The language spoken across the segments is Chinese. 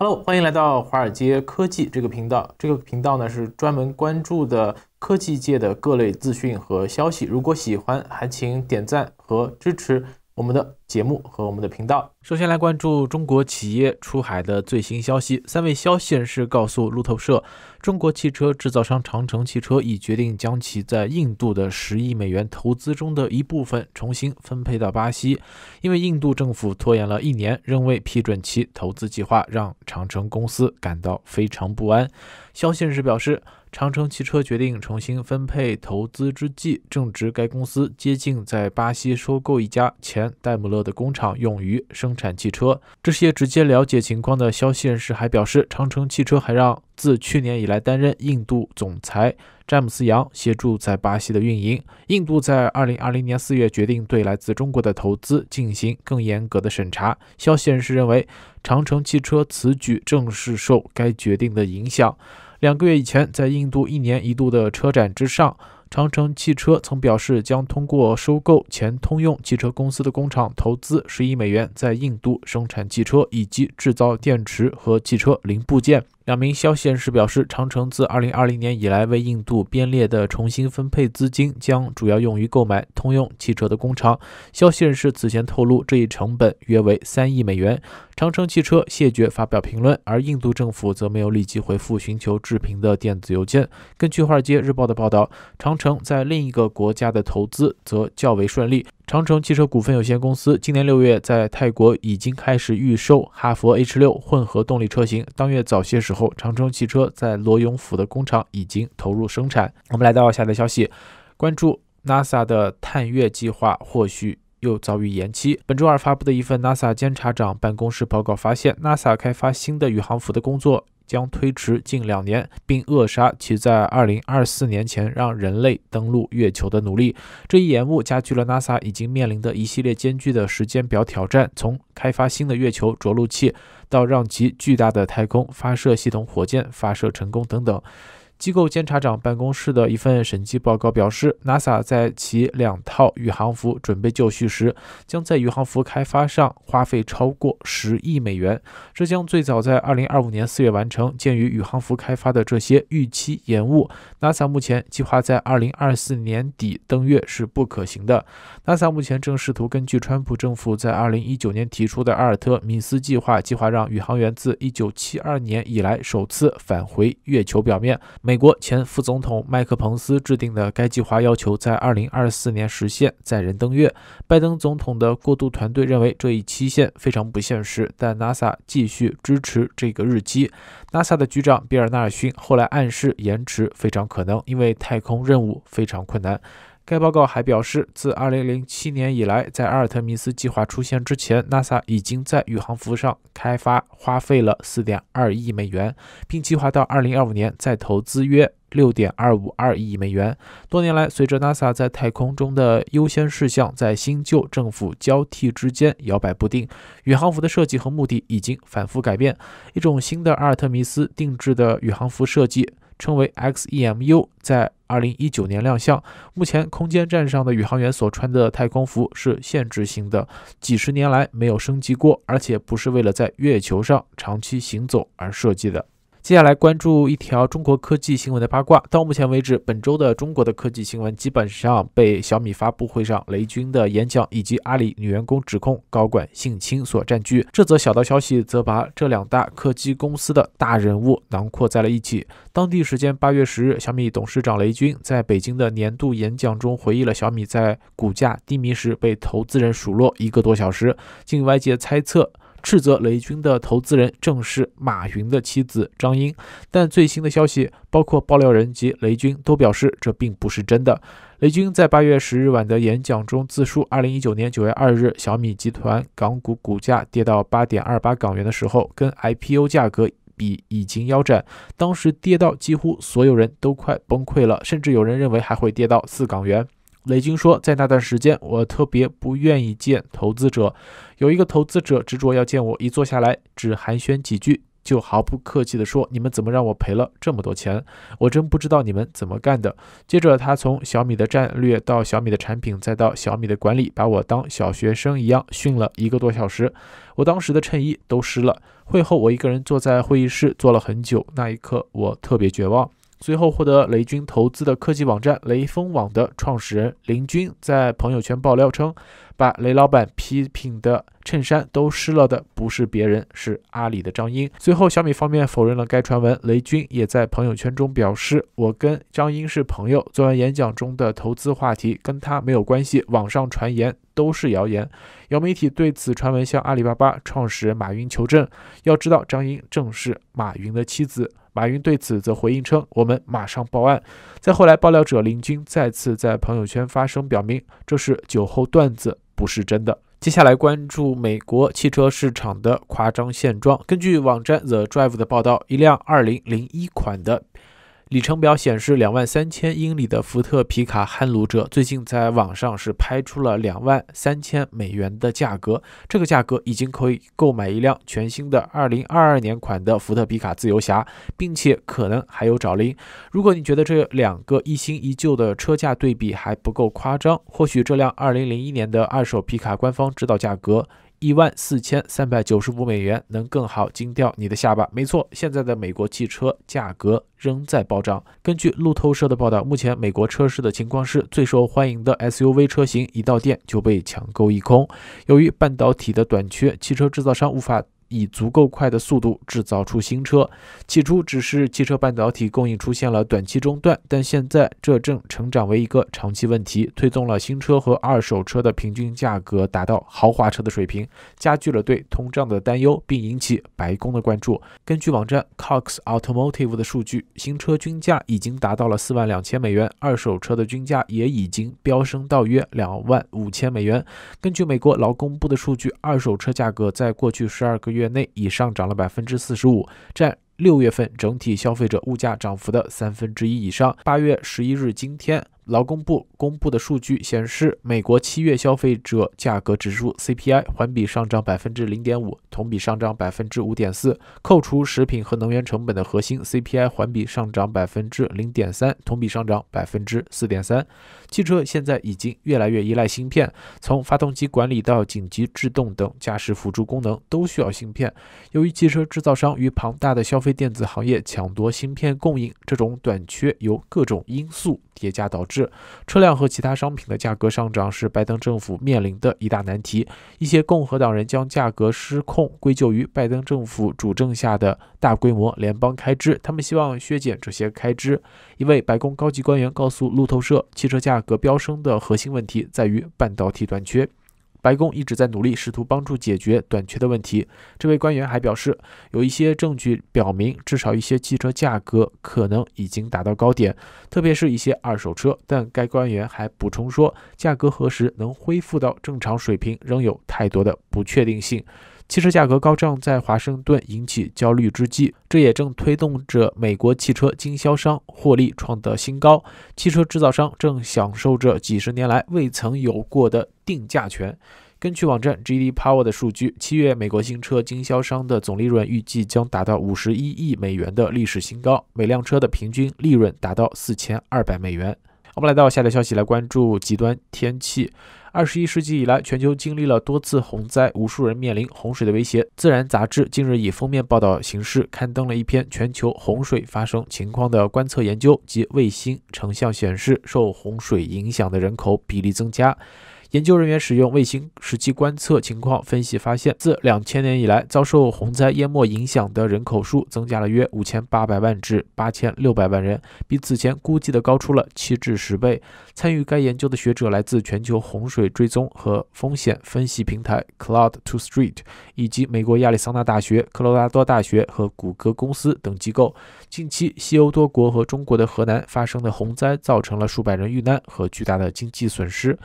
Hello，欢迎来到华尔街科技这个频道。这个频道呢是专门关注的科技界的各类资讯和消息。如果喜欢，还请点赞和支持我们的。节目和我们的频道。首先来关注中国企业出海的最新消息。三位消息人士告诉路透社，中国汽车制造商长城汽车已决定将其在印度的十亿美元投资中的一部分重新分配到巴西，因为印度政府拖延了一年仍未批准其投资计划，让长城公司感到非常不安。消息人士表示，长城汽车决定重新分配投资之际，正值该公司接近在巴西收购一家前戴姆。的工厂用于生产汽车。这些直接了解情况的消息人士还表示，长城汽车还让自去年以来担任印度总裁詹姆斯杨协助在巴西的运营。印度在2020年4月决定对来自中国的投资进行更严格的审查。消息人士认为，长城汽车此举正是受该决定的影响。两个月以前，在印度一年一度的车展之上。长城汽车曾表示，将通过收购前通用汽车公司的工厂，投资十亿美元在印度生产汽车，以及制造电池和汽车零部件。两名消息人士表示，长城自2020年以来为印度编列的重新分配资金，将主要用于购买通用汽车的工厂。消息人士此前透露，这一成本约为三亿美元。长城汽车谢绝发表评论，而印度政府则没有立即回复寻求置评的电子邮件。根据华尔街日报的报道，长城在另一个国家的投资则较为顺利。长城汽车股份有限公司今年六月在泰国已经开始预售哈佛 H 六混合动力车型。当月早些时候，长城汽车在罗永府的工厂已经投入生产。我们来到下条消息，关注 NASA 的探月计划或许又遭遇延期。本周二发布的一份 NASA 监察长办公室报告发现，NASA 开发新的宇航服的工作将推迟近两年，并扼杀其在2024年前让人类登陆月球的努力。这一延误加剧了 NASA 已经面临的一系列艰巨的时间表挑战，从开发新的月球着陆器到让其巨大的太空发射系统火箭发射成功等等。机构监察长办公室的一份审计报告表示，NASA 在其两套宇航服准备就绪时，将在宇航服开发上花费超过十亿美元。这将最早在二零二五年四月完成。鉴于宇航服开发的这些预期延误，NASA 目前计划在二零二四年底登月是不可行的。NASA 目前正试图根据川普政府在二零一九年提出的阿尔特米斯计划，计划让宇航员自一九七二年以来首次返回月球表面。每美国前副总统麦克·彭斯制定的该计划要求在2024年实现载人登月。拜登总统的过渡团队认为这一期限非常不现实，但 NASA 继续支持这个日期。NASA 的局长比尔·纳尔逊后来暗示延迟非常可能，因为太空任务非常困难。该报告还表示，自2007年以来，在阿尔特弥斯计划出现之前，NASA 已经在宇航服上开发花费了4.2亿美元，并计划到2025年再投资约6.252亿美元。多年来，随着 NASA 在太空中的优先事项在新旧政府交替之间摇摆不定，宇航服的设计和目的已经反复改变。一种新的阿尔特弥斯定制的宇航服设计。称为 XEMU，在二零一九年亮相。目前，空间站上的宇航员所穿的太空服是限制型的，几十年来没有升级过，而且不是为了在月球上长期行走而设计的。接下来关注一条中国科技新闻的八卦。到目前为止，本周的中国的科技新闻基本上被小米发布会上雷军的演讲以及阿里女员工指控高管性侵所占据。这则小道消息则把这两大科技公司的大人物囊括在了一起。当地时间八月十日，小米董事长雷军在北京的年度演讲中回忆了小米在股价低迷时被投资人数落一个多小时。经外界猜测。斥责雷军的投资人正是马云的妻子张英，但最新的消息，包括爆料人及雷军都表示这并不是真的。雷军在八月十日晚的演讲中自述，二零一九年九月二日小米集团港股股价跌到八点二八港元的时候，跟 IPO 价格比已经腰斩，当时跌到几乎所有人都快崩溃了，甚至有人认为还会跌到四港元。雷军说，在那段时间，我特别不愿意见投资者。有一个投资者执着要见我，一坐下来，只寒暄几句，就毫不客气地说：“你们怎么让我赔了这么多钱？我真不知道你们怎么干的。”接着，他从小米的战略到小米的产品，再到小米的管理，把我当小学生一样训了一个多小时。我当时的衬衣都湿了。会后，我一个人坐在会议室坐了很久。那一刻，我特别绝望。随后获得雷军投资的科技网站雷锋网的创始人林军在朋友圈爆料称，把雷老板批评的衬衫都湿了的不是别人，是阿里的张英。随后小米方面否认了该传闻，雷军也在朋友圈中表示：“我跟张英是朋友，做完演讲中的投资话题跟他没有关系，网上传言都是谣言。”有媒体对此传闻向阿里巴巴创始人马云求证，要知道张英正是马云的妻子。马云对此则回应称：“我们马上报案。”再后来，爆料者林军再次在朋友圈发声，表明这是酒后段子，不是真的。接下来关注美国汽车市场的夸张现状。根据网站 The Drive 的报道，一辆2001款的。里程表显示两万三千英里的福特皮卡汉路者最近在网上是拍出了两万三千美元的价格，这个价格已经可以购买一辆全新的二零二二年款的福特皮卡自由侠，并且可能还有找零。如果你觉得这两个一新一旧的车价对比还不够夸张，或许这辆二零零一年的二手皮卡官方指导价格。一万四千三百九十五美元能更好惊掉你的下巴？没错，现在的美国汽车价格仍在暴涨。根据路透社的报道，目前美国车市的情况是最受欢迎的 SUV 车型一到店就被抢购一空。由于半导体的短缺，汽车制造商无法。以足够快的速度制造出新车。起初只是汽车半导体供应出现了短期中断，但现在这正成长为一个长期问题，推动了新车和二手车的平均价格达到豪华车的水平，加剧了对通胀的担忧，并引起白宫的关注。根据网站 Cox Automotive 的数据，新车均价已经达到了四万两千美元，二手车的均价也已经飙升到约两万五千美元。根据美国劳工部的数据，二手车价格在过去十二个月。年内已上涨了百分之四十五，占六月份整体消费者物价涨幅的三分之一以上。八月十一日，今天。劳工部公布的数据显示，美国七月消费者价格指数 CPI 环比上涨百分之零点五，同比上涨百分之五点四。扣除食品和能源成本的核心 CPI 环比上涨百分之零点三，同比上涨百分之四点三。汽车现在已经越来越依赖芯片，从发动机管理到紧急制动等驾驶辅助功能都需要芯片。由于汽车制造商与庞大的消费电子行业抢夺芯片供应，这种短缺由各种因素叠加导致。是车辆和其他商品的价格上涨是拜登政府面临的一大难题。一些共和党人将价格失控归咎于拜登政府主政下的大规模联邦开支，他们希望削减这些开支。一位白宫高级官员告诉路透社，汽车价格飙升的核心问题在于半导体短缺。白宫一直在努力，试图帮助解决短缺的问题。这位官员还表示，有一些证据表明，至少一些汽车价格可能已经达到高点，特别是一些二手车。但该官员还补充说，价格何时能恢复到正常水平，仍有太多的不确定性。汽车价格高涨在华盛顿引起焦虑之际，这也正推动着美国汽车经销商获利创的新高。汽车制造商正享受着几十年来未曾有过的定价权。根据网站 g d Power 的数据，七月美国新车经销商的总利润预计将达到五十一亿美元的历史新高，每辆车的平均利润达到四千二百美元。我们来到下条消息，来关注极端天气。二十一世纪以来，全球经历了多次洪灾，无数人面临洪水的威胁。《自然》杂志近日以封面报道形式刊登了一篇全球洪水发生情况的观测研究及卫星成像显示，受洪水影响的人口比例增加。研究人员使用卫星实际观测情况分析发现，自两千年以来遭受洪灾淹没影响的人口数增加了约五千八百万至八千六百万人，比此前估计的高出了七至十倍。参与该研究的学者来自全球洪水追踪和风险分析平台 Cloud to Street，以及美国亚利桑那大学、科罗拉多大学和谷歌公司等机构。近期，西欧多国和中国的河南发生的洪灾，造成了数百人遇难和巨大的经济损失。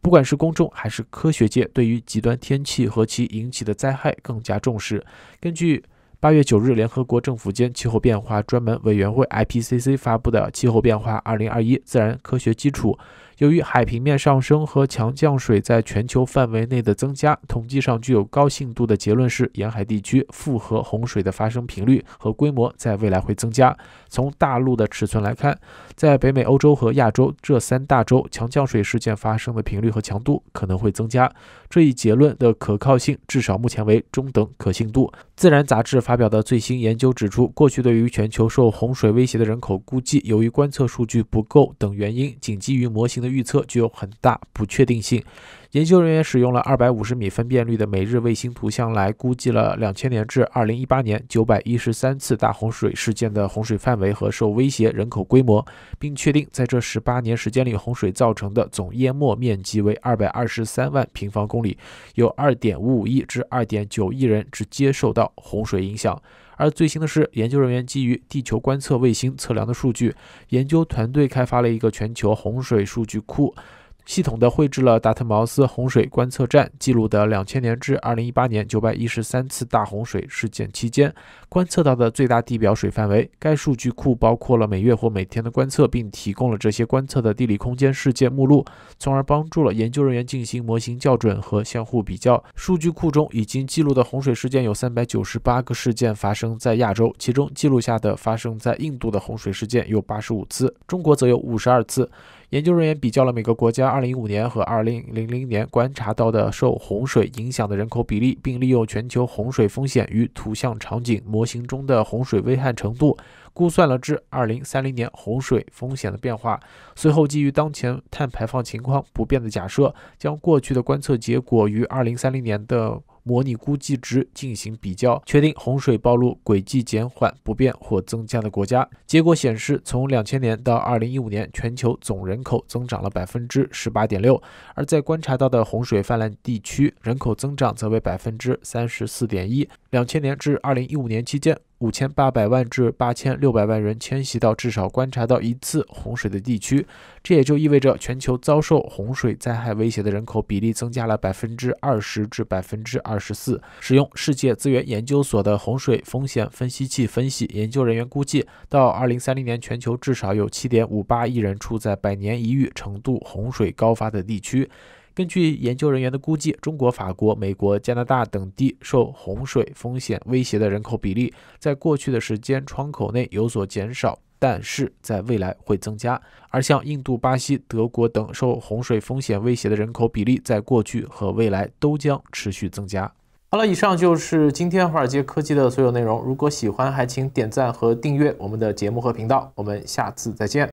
不管是公众还是科学界，对于极端天气和其引起的灾害更加重视。根据八月九日联合国政府间气候变化专门委员会 （IPCC） 发布的《气候变化2021：自然科学基础》。由于海平面上升和强降水在全球范围内的增加，统计上具有高信度的结论是，沿海地区复合洪水的发生频率和规模在未来会增加。从大陆的尺寸来看，在北美、欧洲和亚洲这三大洲，强降水事件发生的频率和强度可能会增加。这一结论的可靠性至少目前为中等可信度。《自然》杂志发表的最新研究指出，过去对于全球受洪水威胁的人口估计，由于观测数据不够等原因，仅基于模型的。预测具有很大不确定性。研究人员使用了二百五十米分辨率的每日卫星图像，来估计了两千年至二零一八年九百一十三次大洪水事件的洪水范围和受威胁人口规模，并确定在这十八年时间里，洪水造成的总淹没面积为二百二十三万平方公里，有二点五五亿至二点九亿人直接受到洪水影响。而最新的是，研究人员基于地球观测卫星测量的数据，研究团队开发了一个全球洪水数据库。系统地绘制了达特茅斯洪水观测站记录的2000年至2018年913次大洪水事件期间观测到的最大地表水范围。该数据库包括了每月或每天的观测，并提供了这些观测的地理空间事件目录，从而帮助了研究人员进行模型校准和相互比较。数据库中已经记录的洪水事件有398个事件发生在亚洲，其中记录下的发生在印度的洪水事件有85次，中国则有52次。研究人员比较了每个国家2 0 1 5年和2000年观察到的受洪水影响的人口比例，并利用全球洪水风险与图像场景模型中的洪水危害程度。估算了至二零三零年洪水风险的变化。随后，基于当前碳排放情况不变的假设，将过去的观测结果与二零三零年的模拟估计值进行比较，确定洪水暴露轨迹减缓、不变或增加的国家。结果显示，从两千年到二零一五年，全球总人口增长了百分之十八点六，而在观察到的洪水泛滥地区，人口增长则为百分之三十四点一。两千年至二零一五年期间。五千八百万至八千六百万人迁徙到至少观察到一次洪水的地区，这也就意味着全球遭受洪水灾害威胁的人口比例增加了百分之二十至百分之二十四。使用世界资源研究所的洪水风险分析器分析，研究人员估计，到二零三零年，全球至少有七点五八亿人处在百年一遇程度洪水高发的地区。根据研究人员的估计，中国、法国、美国、加拿大等地受洪水风险威胁的人口比例，在过去的时间窗口内有所减少，但是在未来会增加。而像印度、巴西、德国等受洪水风险威胁的人口比例，在过去和未来都将持续增加。好了，以上就是今天华尔街科技的所有内容。如果喜欢，还请点赞和订阅我们的节目和频道。我们下次再见。